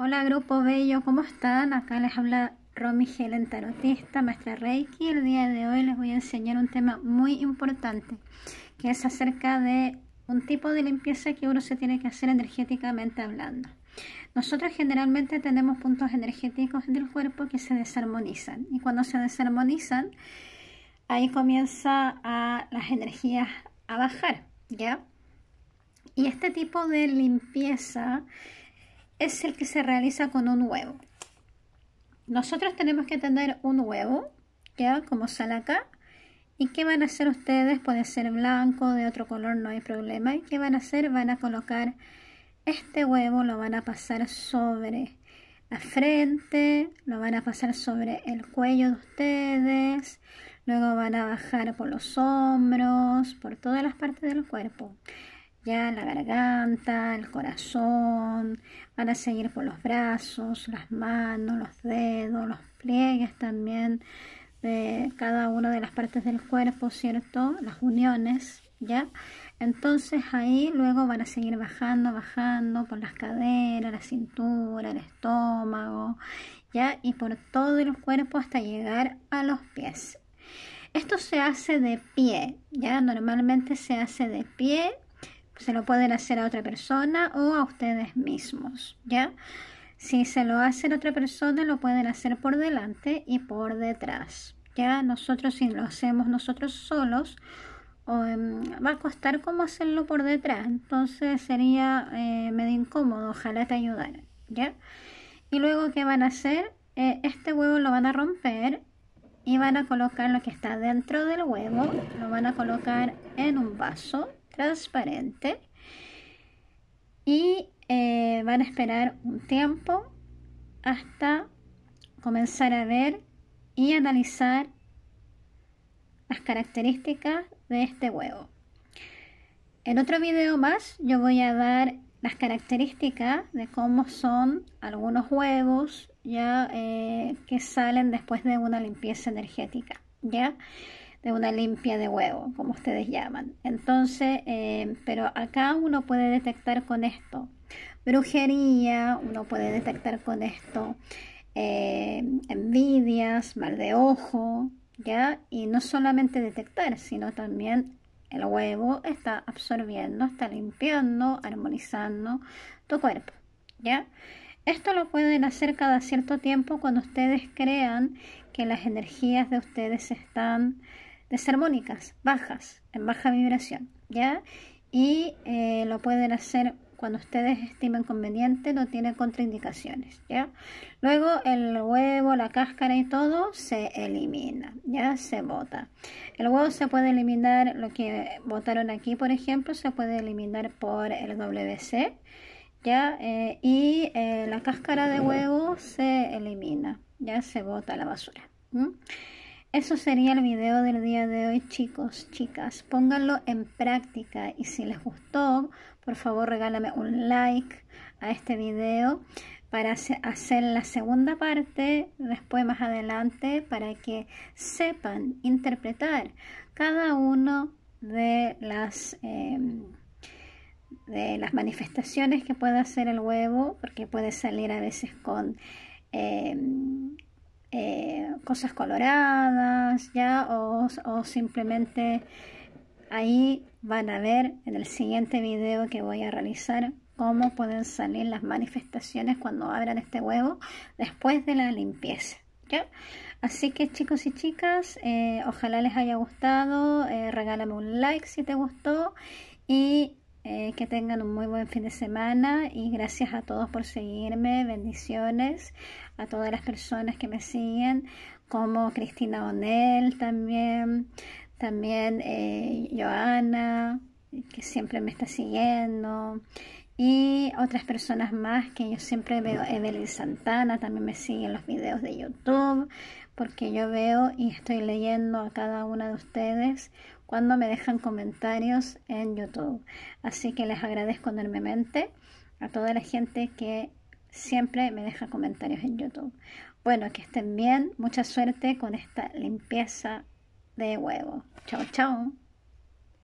Hola grupo bello, ¿cómo están? Acá les habla Romy Helen Tarotista, maestra Reiki. El día de hoy les voy a enseñar un tema muy importante, que es acerca de un tipo de limpieza que uno se tiene que hacer energéticamente hablando. Nosotros generalmente tenemos puntos energéticos del cuerpo que se desarmonizan y cuando se desarmonizan, ahí comienza a las energías a bajar, ¿ya? Y este tipo de limpieza es el que se realiza con un huevo. Nosotros tenemos que tener un huevo, ya como sale acá. ¿Y qué van a hacer ustedes? Puede ser blanco, de otro color, no hay problema. ¿Y qué van a hacer? Van a colocar este huevo, lo van a pasar sobre la frente, lo van a pasar sobre el cuello de ustedes, luego van a bajar por los hombros, por todas las partes del cuerpo la garganta, el corazón, van a seguir por los brazos, las manos, los dedos, los pliegues también de cada una de las partes del cuerpo, ¿cierto? Las uniones, ¿ya? Entonces ahí luego van a seguir bajando, bajando por las caderas, la cintura, el estómago, ¿ya? Y por todo el cuerpo hasta llegar a los pies. Esto se hace de pie, ¿ya? Normalmente se hace de pie se lo pueden hacer a otra persona o a ustedes mismos, ¿ya? Si se lo hacen a otra persona, lo pueden hacer por delante y por detrás. Ya nosotros, si lo hacemos nosotros solos, em, va a costar como hacerlo por detrás. Entonces sería eh, medio incómodo. Ojalá te ayudara. ¿Ya? Y luego, ¿qué van a hacer? Eh, este huevo lo van a romper y van a colocar lo que está dentro del huevo, lo van a colocar en un vaso transparente y eh, van a esperar un tiempo hasta comenzar a ver y analizar las características de este huevo. En otro video más yo voy a dar las características de cómo son algunos huevos ya eh, que salen después de una limpieza energética. ¿ya? una limpia de huevo, como ustedes llaman. Entonces, eh, pero acá uno puede detectar con esto brujería, uno puede detectar con esto eh, envidias, mal de ojo, ¿ya? Y no solamente detectar, sino también el huevo está absorbiendo, está limpiando, armonizando tu cuerpo, ¿ya? Esto lo pueden hacer cada cierto tiempo cuando ustedes crean que las energías de ustedes están desarmónicas, bajas, en baja vibración, ¿ya? Y eh, lo pueden hacer cuando ustedes estimen conveniente, no tienen contraindicaciones, ¿ya? Luego el huevo, la cáscara y todo se elimina, ¿ya? Se bota. El huevo se puede eliminar, lo que botaron aquí, por ejemplo, se puede eliminar por el WC, ¿ya? Eh, y eh, la cáscara de huevo se elimina, ya se bota la basura. Eso sería el video del día de hoy, chicos, chicas. Pónganlo en práctica y si les gustó, por favor regálame un like a este video para hacer la segunda parte después más adelante para que sepan interpretar cada uno de las em, de las manifestaciones que puede hacer el huevo porque puede salir a veces con em, eh, cosas coloradas, ya, o, simplemente ahí van a ver en el siguiente video que voy a realizar cómo pueden salir las manifestaciones cuando abran este huevo después de la limpieza. ¿ya? Así que chicos y chicas, eh, ojalá les haya gustado, eh, regálame un like si te gustó y eh, que tengan un muy buen fin de semana y gracias a todos por seguirme. Bendiciones a todas las personas que me siguen, como Cristina Onel también, también eh, Joana, que siempre me está siguiendo y otras personas más que yo siempre veo. Evelyn Santana también me sigue en los videos de YouTube porque yo veo y estoy leyendo a cada una de ustedes cuando me dejan comentarios en YouTube. Así que les agradezco enormemente a toda la gente que siempre me deja comentarios en YouTube. Bueno, que estén bien, mucha suerte con esta limpieza de huevo. Chao, chao.